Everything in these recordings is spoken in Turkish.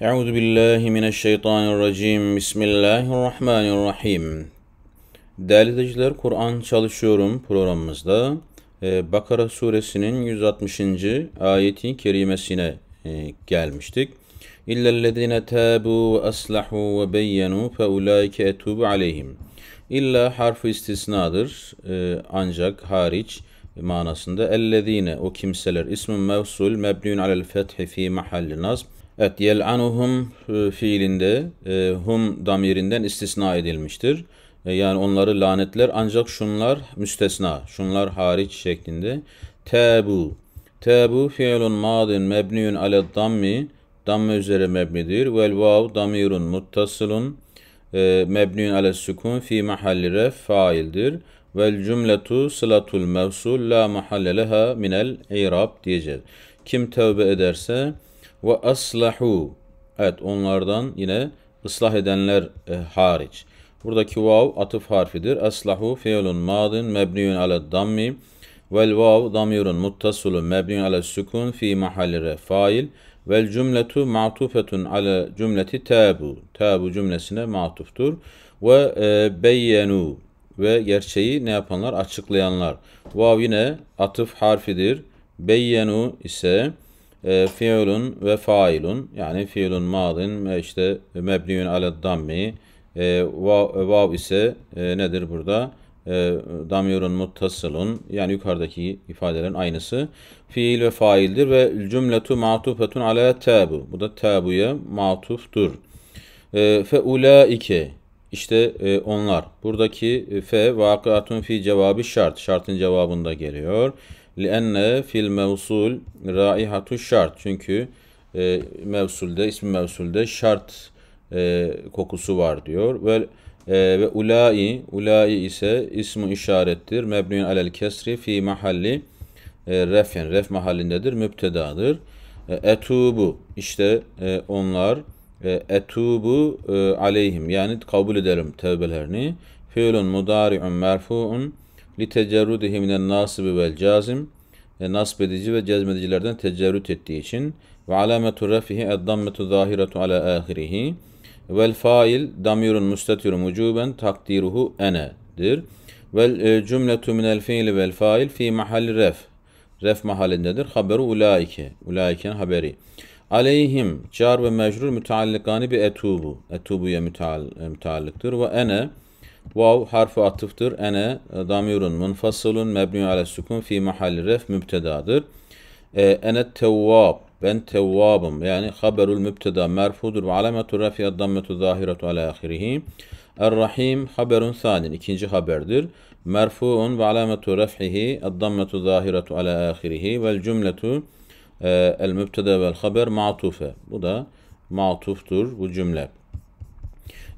Euzu billahi mineşşeytanirracim. Bismillahirrahmanirrahim. Değerli izleyiciler, Kur'an çalışıyorum programımızda ee, Bakara suresinin 160. ayeti kerimesine e, gelmiştik. İllellezine tabu ve aslahu ve beyyenu fe ulaike etubu aleyhim. İlla harfi istisnadır e, ancak hariç manasında ellezine o kimseler ismi mevsul mebnun alel fethi fi mahalli nasb Evet yel'anuhum e, fiilinde e, hum damirinden istisna edilmiştir. E, yani onları lanetler ancak şunlar müstesna, şunlar hariç şeklinde. Tebu. Tebu fiilun madin mebniyun ale dammi. Damme üzere mebnidir. Vel vav damirun muttasılun. mebniyun ale sükun fi mahalli ref faildir. Vel cümletu sılatul mevsul la mahalle leha minel irab diyeceğiz. Kim tevbe ederse ve aslahu. Evet onlardan yine ıslah edenler e, hariç. Buradaki vav atıf harfidir. Aslahu fiilun madin mebniyun ala dammi vel vav damirun muttasulun mebniyun ala sukun fi mahalli fa'il vel cümletu ma'tufetun ala cümleti tabu. Tabu cümlesine matuftur. Ve e, beyyenu ve gerçeği ne yapanlar? Açıklayanlar. Vav yine atıf harfidir. Beyyenu ise e, ee, fiilun ve failun yani fiilun madin ve işte mebniyun aled dammi e, ee, vav, vav ise e, nedir burada? E, damyurun muttasılun yani yukarıdaki ifadelerin aynısı fiil ve faildir ve cümletu matufetun ala tabu bu da tabuya matuftur e, fe ulaike işte e, onlar buradaki e, fe vakıatun fi cevabı şart şartın cevabında geliyor لِأَنَّ fil mevsul raihatu şart. Çünkü e, mevsulde, ismi mevsulde şart e, kokusu var diyor. Ve e, ve ulai, ulai ise ismi işarettir. Mebniyun alel kesri fi mahalli e, refin, ref mahallindedir, müptedadır. E, etubu, işte e, onlar e, etubu e, aleyhim yani kabul ederim tevbelerini. Fiilun mudari'un merfu'un li tecerrudihi minen nasibi vel cazim e, nasb edici ve cezmedicilerden tecerrüt ettiği için ve alametu rafihi eddammetu zahiretu ala ahirihi vel fail damirun müstatirun vücuben takdiruhu ene'dir. Vel e, cümletu minel fiili vel fail fi mahalli ref. Ref mahallindedir. Haberu ulaike. Ulaiken haberi. Aleyhim car ve mecrur müteallikani bir etubu. Etubuya e, müteallıktır. Ve ene Vav harfi atıftır. Ene e, damirun munfasalun mebni ale sukun fi mahalli ref mübtedadır. E, ene tevvab ben tevvabım yani haberul mübteda merfudur ve alametu rafiye dammetu zahiretu ala ahirihi. Er-Rahim haberun sanin ikinci haberdir. Merfuun ve alametu raf'ihi ad-dammetu zahiretu ala ahirihi vel cümletu e, el mübteda vel haber ma'tufe. Bu da ma'tuftur bu cümle.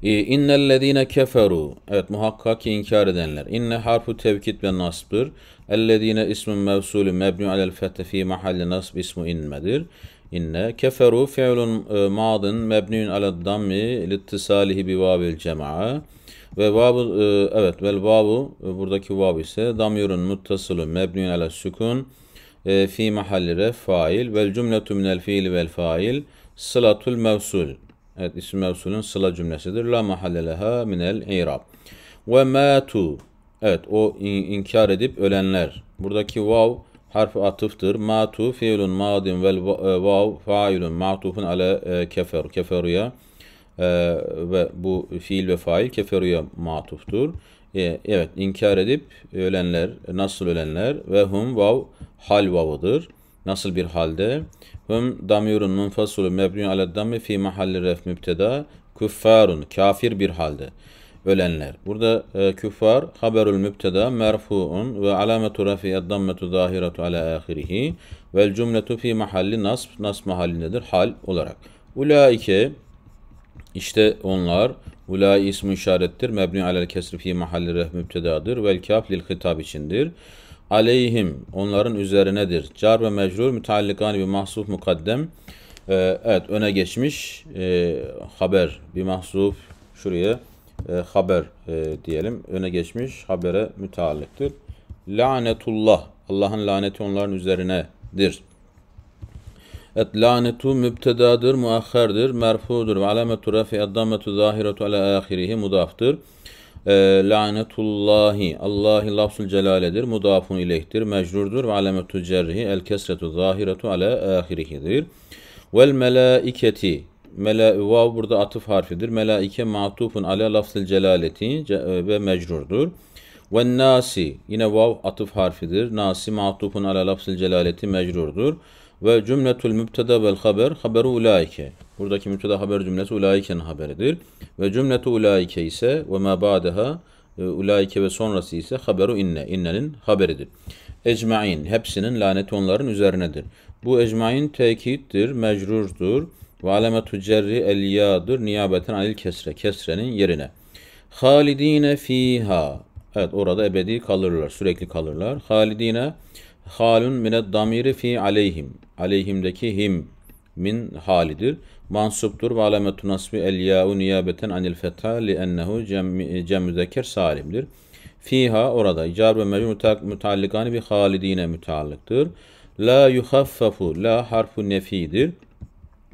Ee, İnnellezine keferu. Evet muhakkak ki inkar edenler. İnne harfu tevkid ve nasbdır. Ellezine ismun mevsulü mebni alel fethe fi mahalli nasb ismu inmedir. İnne keferu fi'lun e, madın mebniun alel dammi littisalihi bi vavil cema'a. Ve vabu e, evet vel vabu e, buradaki vav ise damyurun muttasılu mebniun alel sükun fi mahalli ref fail vel cümletu minel fiil vel fail sılatul mevsul. Evet isim mevsulün sıla cümlesidir. La mahalleleha minel irab. Ve matu. Evet o in inkar edip ölenler. Buradaki vav harf atıftır. Matu fiilun madin vel e, vav failun matufun ale kefer. Keferuya e, ve bu fiil ve fail keferuya matuftur. E, evet inkar edip ölenler nasıl ölenler ve hum vav hal vavıdır. Nasıl bir halde? Hum damirun munfasulü mebniyun ala dammi fi mahalli ref mübteda küffarun kafir bir halde ölenler. Burada e, küffar haberül mübteda merfuun ve alametu rafi dammetu zahiretu ala ahirihi vel cümletu fi mahalli nasb nasb mahallindedir hal olarak. Ulaike işte onlar Ula ismi işarettir mebni alel kesri fi mahalli ref mübtedadır vel kaf lil hitap içindir aleyhim onların üzerinedir. Car ve mecrur müteallikan bir mahsuf mukaddem. Ee, evet öne geçmiş e, haber bir mahsuf şuraya e, haber e, diyelim. Öne geçmiş habere müteallıktır. Lanetullah Allah'ın laneti onların üzerinedir. Et lanetu mübtedadır, muahherdir, merfudur. Ve alametu rafi eddametu zahiretu ala ahirihi mudaftır e, ee, lanetullahi Allahi lafzul celaledir. Mudafun ileyhtir. Mecrurdur. Ve alametu cerrihi el kesretu zahiretu ala ahirihidir. Vel melaiketi Mela, vav burada atıf harfidir. Melaike matufun ala lafzil celaleti e, ve mecrurdur. Ve nasi yine vav atıf harfidir. Nasi matufun ala lafzil celaleti mecrurdur. Ve cümletul mübteda vel haber haberu ulaike. Buradaki müpteda haber cümlesi ulaike'nin haberidir. Ve cümletu ulaike ise ve ma ba'deha e, ulaike ve sonrası ise haberu inne. İnnenin haberidir. Ecmain hepsinin laneti onların üzerinedir. Bu ecmain tekittir, mecrurdur. Ve alametu cerri elyadır niyabeten alil kesre. Kesrenin yerine. Halidine fiha. Evet orada ebedi kalırlar. Sürekli kalırlar. Halidine halun mined damiri fi aleyhim. Aleyhimdeki him min halidir. Mansuptur ve alametun nasbi el ya'u niyabeten anil fetha li ennehu cem zeker salimdir. Fiha orada icar ve mecbur müteallikani bir halidine müteallıktır. La yuhaffafu la harfu nefidir.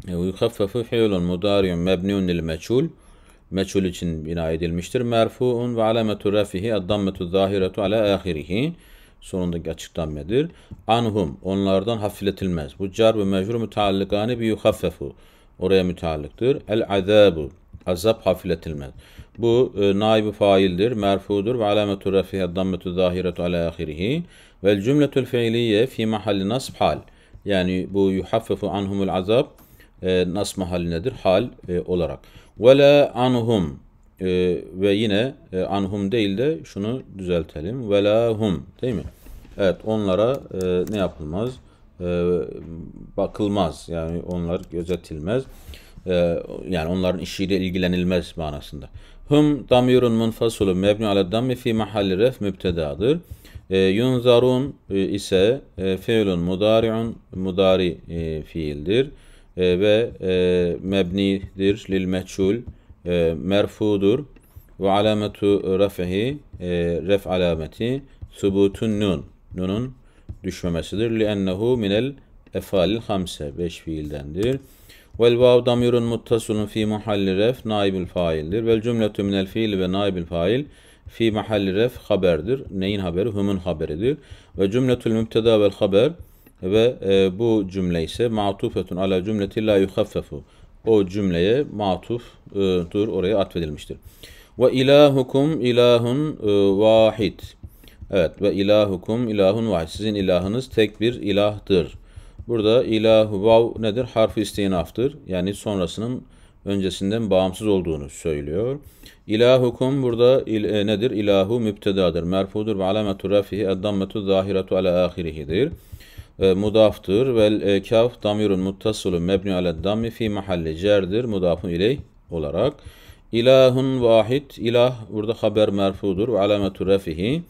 E, yuhaffafu fiilun mudariyun mebniun lil meçhul. Meçhul için bina edilmiştir. Merfuun ve alametu rafihi ad-dammetu zahiretu ala ahirihi sonundaki açıklamadır. Anhum onlardan hafifletilmez. Bu car ve mecbur müteallikani bir yuhaffefu. Oraya müteallıktır. El azabu azab hafifletilmez. Bu e, naib faildir, merfudur ve alametu refihe dammetu zahiretu ala ahirihi vel cümletul fiiliye fi mahalli nasb hal. Yani bu yuhaffefu anhumul azab e, nasb mahallindedir hal e, olarak. Ve la anhum e, ve yine e, anhum değil de şunu düzeltelim. Velahum değil mi? Evet onlara e, ne yapılmaz? E, bakılmaz. Yani onlar gözetilmez. E, yani onların işiyle ilgilenilmez manasında. Hum damirun munfasulun mebni ala dammi fi mahalli ref mübtedadır. E, yunzarun e, ise e, fiilun mudari'un mudari e, fiildir. E, ve e, mebnidir lil meçhul e, merfudur. Ve alametu rafehi e, ref alameti subutun nun. Nun'un düşmemesidir. Li Liennehu minel efalil hamse. Beş fiildendir. Vel vav damirun muttasulun fi muhalli ref naibül faildir. Vel cümletü minel fiil ve naibül fail fi mahalli ref haberdir. Neyin haberi? Hum'un haberidir. Ve cümletül mübteda vel haber ve e, bu cümle ise ma'tufetun ala cümleti la yuhaffefu o cümleye matuf e, dur oraya atfedilmiştir. Ve ilahukum ilahun e, vahid. Evet ve ilahukum ilahun vahid. Sizin ilahınız tek bir ilahdır. Burada ilahu vav nedir? Harfi istinaftır. Yani sonrasının öncesinden bağımsız olduğunu söylüyor. İlahukum burada il, e, nedir? İlahu mübtedadır, merfudur ve alametu rafihi eddammetu zahiretu ala ahirihidir. Ee, mudaftır. ve e, kaf damirun muttasulun mebni aled dammi fi mahalli cerdir mudafun iley olarak. İlahun vahid ilah burada haber merfudur ve alametu refihi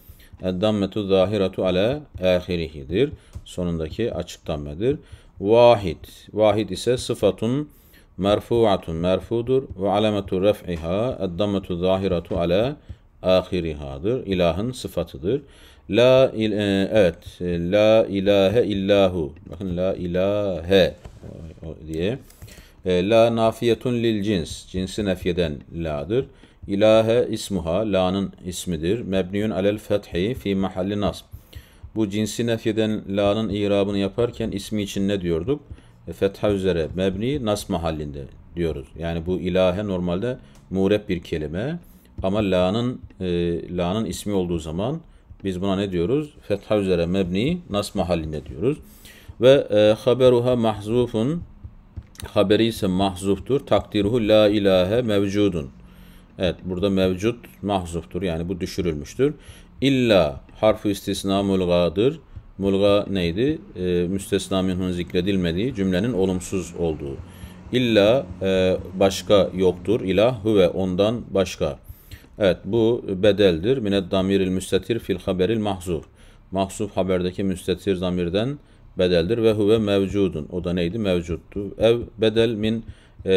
eddammetu zahiratu ale ahirihidir. Sonundaki açık dammedir. Vahid. Vahid ise sıfatun merfuatun merfudur ve alametu ref'iha eddammetu zahiratu ale ahirihadır. ilahın sıfatıdır. La il e, evet. E, la ilahe illahu. Bakın la ilahe diye. E, la nafiyetun lil cins. Cinsi nefyeden la'dır. İlahe ismuha. La'nın ismidir. Mebniyun alel fethi fi mahalli nasb. Bu cinsi nefyeden la'nın irabını yaparken ismi için ne diyorduk? fetha üzere mebni nas mahallinde diyoruz. Yani bu ilahe normalde mureb bir kelime ama la'nın e, la'nın ismi olduğu zaman biz buna ne diyoruz? Fetha üzere mebni nas mahallinde diyoruz. Ve e, haberuha mahzufun haberi ise mahzuftur. Takdiruhu la ilahe mevcudun. Evet burada mevcut mahzuftur. Yani bu düşürülmüştür. İlla harfi istisna mulgadır. Mulga neydi? E, müstesna minhun zikredilmediği cümlenin olumsuz olduğu. İlla e, başka yoktur. İlah ve ondan başka. Evet bu bedeldir. Mined damiril müstetir fil haberil mahzur. Mahsuf haberdeki müstetir zamirden bedeldir ve huve mevcudun. O da neydi? Mevcuttu. Ev bedel min e,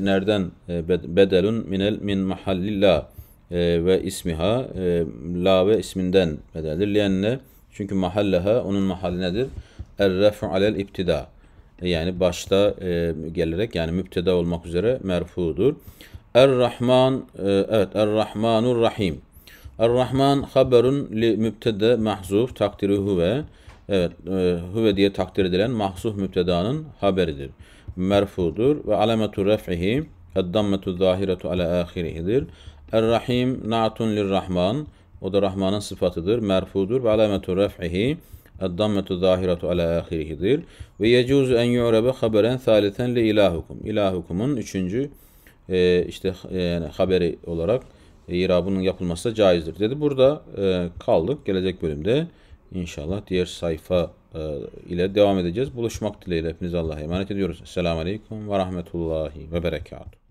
nereden e, bedelun minel min mahallilla e, ve ismiha e, la ve isminden bedeldir. Lianne çünkü mahalleha onun mahalli nedir? Er refu alel iptida e, Yani başta e, gelerek yani müpteda olmak üzere merfudur. Er-Rahman e, evet Er-Rahmanur Rahim. Er-Rahman haberun li mübtede mahzuf takdiri huve. Evet e, huve diye takdir edilen mahzuf mübtedanın haberidir. Merfudur ve alametu ref'ihi eddammetu zahiretu ala ahirihidir. Er-Rahim na'tun lirrahman. O da Rahman'ın sıfatıdır. Merfudur ve alametu ref'ihi eddammetu zahiretu ala ahirihidir. Ve yecuzu en yu'rabe haberen thaliten li ilahukum. İlahukumun üçüncü e, işte e, yani haberi olarak e, irabının yapılması da caizdir dedi. Burada e, kaldık. Gelecek bölümde inşallah diğer sayfa e, ile devam edeceğiz. Buluşmak dileğiyle hepinize Allah'a emanet ediyoruz. Selamun Aleyküm ve Rahmetullahi ve Berekatuhu.